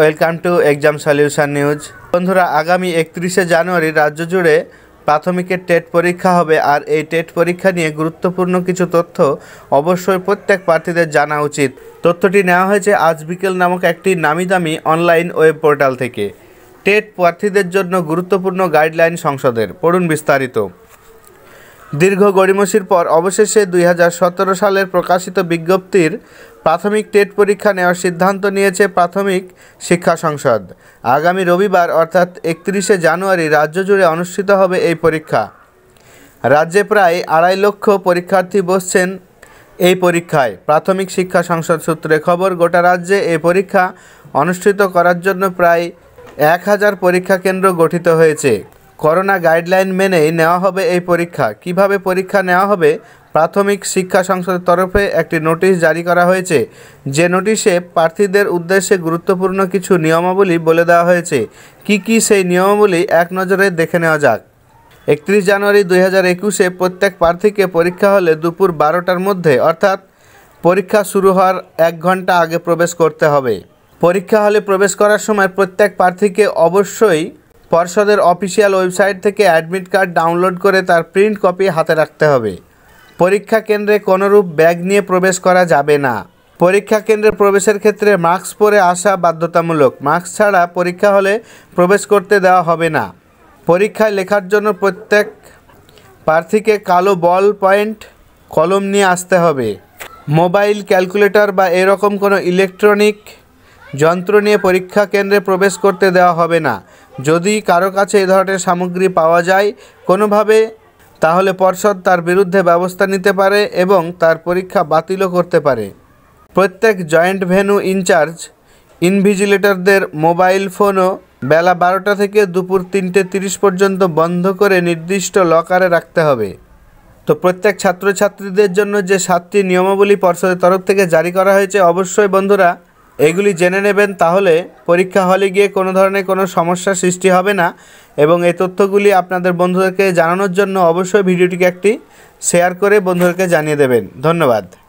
welcome to exam solution news বন্ধুরা আগামী একত্রিশে জানুয়ারি রাজ্য জুড়ে প্রাথমিকের টেট পরীক্ষা হবে আর এই টেট পরীক্ষা নিয়ে গুরুত্বপূর্ণ কিছু তথ্য অবশ্যই প্রত্যেক প্রার্থীদের জানা উচিত তথ্যটি নেওয়া হয়েছে আজ বিকেল নামক একটি নামি দামি অনলাইন ওয়েব পোর্টাল থেকে টেট প্রার্থীদের জন্য গুরুত্বপূর্ণ গাইডলাইন সংসদের পড়ুন বিস্তারিত দীর্ঘ গড়িমসির পর অবশেষে দুই সালের প্রকাশিত বিজ্ঞপ্তির প্রাথমিক টেট পরীক্ষা নেওয়ার সিদ্ধান্ত নিয়েছে প্রাথমিক শিক্ষা সংসদ আগামী রবিবার অর্থাৎ একত্রিশে জানুয়ারি রাজ্য জুড়ে অনুষ্ঠিত হবে এই পরীক্ষা রাজ্যে প্রায় আড়াই লক্ষ পরীক্ষার্থী বসছেন এই পরীক্ষায় প্রাথমিক শিক্ষা সংসদ সূত্রে খবর গোটা রাজ্যে এই পরীক্ষা অনুষ্ঠিত করার জন্য প্রায় এক হাজার পরীক্ষা কেন্দ্র গঠিত হয়েছে করোনা গাইডলাইন মেনেই নেওয়া হবে এই পরীক্ষা কিভাবে পরীক্ষা নেওয়া হবে প্রাথমিক শিক্ষা সংসদের তরফে একটি নোটিশ জারি করা হয়েছে যে নোটিশে প্রার্থীদের উদ্দেশ্যে গুরুত্বপূর্ণ কিছু নিয়মাবলী বলে দেওয়া হয়েছে কি কি সেই নিয়মাবলী এক নজরে দেখে নেওয়া যাক একত্রিশ জানুয়ারি দুই হাজার একুশে প্রত্যেক প্রার্থীকে পরীক্ষা হলে দুপুর বারোটার মধ্যে অর্থাৎ পরীক্ষা শুরু হওয়ার এক ঘন্টা আগে প্রবেশ করতে হবে পরীক্ষা হলে প্রবেশ করার সময় প্রত্যেক প্রার্থীকে অবশ্যই পর্ষদের অফিসিয়াল ওয়েবসাইট থেকে অ্যাডমিট কার্ড ডাউনলোড করে তার প্রিন্ট কপি হাতে রাখতে হবে পরীক্ষা কেন্দ্রে কোনোরূপ ব্যাগ নিয়ে প্রবেশ করা যাবে না পরীক্ষা কেন্দ্রে প্রবেশের ক্ষেত্রে মাস্ক পরে আসা বাধ্যতামূলক মাস্ক ছাড়া পরীক্ষা হলে প্রবেশ করতে দেওয়া হবে না পরীক্ষায় লেখার জন্য প্রত্যেক প্রার্থীকে কালো বল পয়েন্ট কলম নিয়ে আসতে হবে মোবাইল ক্যালকুলেটর বা এরকম কোনো ইলেকট্রনিক যন্ত্র নিয়ে পরীক্ষা কেন্দ্রে প্রবেশ করতে দেওয়া হবে না যদি কারো কাছে এ ধরনের সামগ্রী পাওয়া যায় কোনোভাবে তাহলে পর্ষদ তার বিরুদ্ধে ব্যবস্থা নিতে পারে এবং তার পরীক্ষা বাতিলও করতে পারে প্রত্যেক জয়েন্ট ভেনু ইনচার্জ ইনভিজিলেটরদের মোবাইল ফোনও বেলা বারোটা থেকে দুপুর তিনটে তিরিশ পর্যন্ত বন্ধ করে নির্দিষ্ট লকারে রাখতে হবে তো প্রত্যেক ছাত্রছাত্রীদের জন্য যে সাতটি নিয়মাবলী পর্ষদের তরফ থেকে জারি করা হয়েছে অবশ্যই বন্ধুরা এগুলি জেনে নেবেন তাহলে পরীক্ষা হলে গিয়ে কোনো ধরনের কোনো সমস্যা সৃষ্টি হবে না এবং এই তথ্যগুলি আপনাদের বন্ধুদেরকে জানানোর জন্য অবশ্যই ভিডিওটিকে একটি শেয়ার করে বন্ধুদেরকে জানিয়ে দেবেন ধন্যবাদ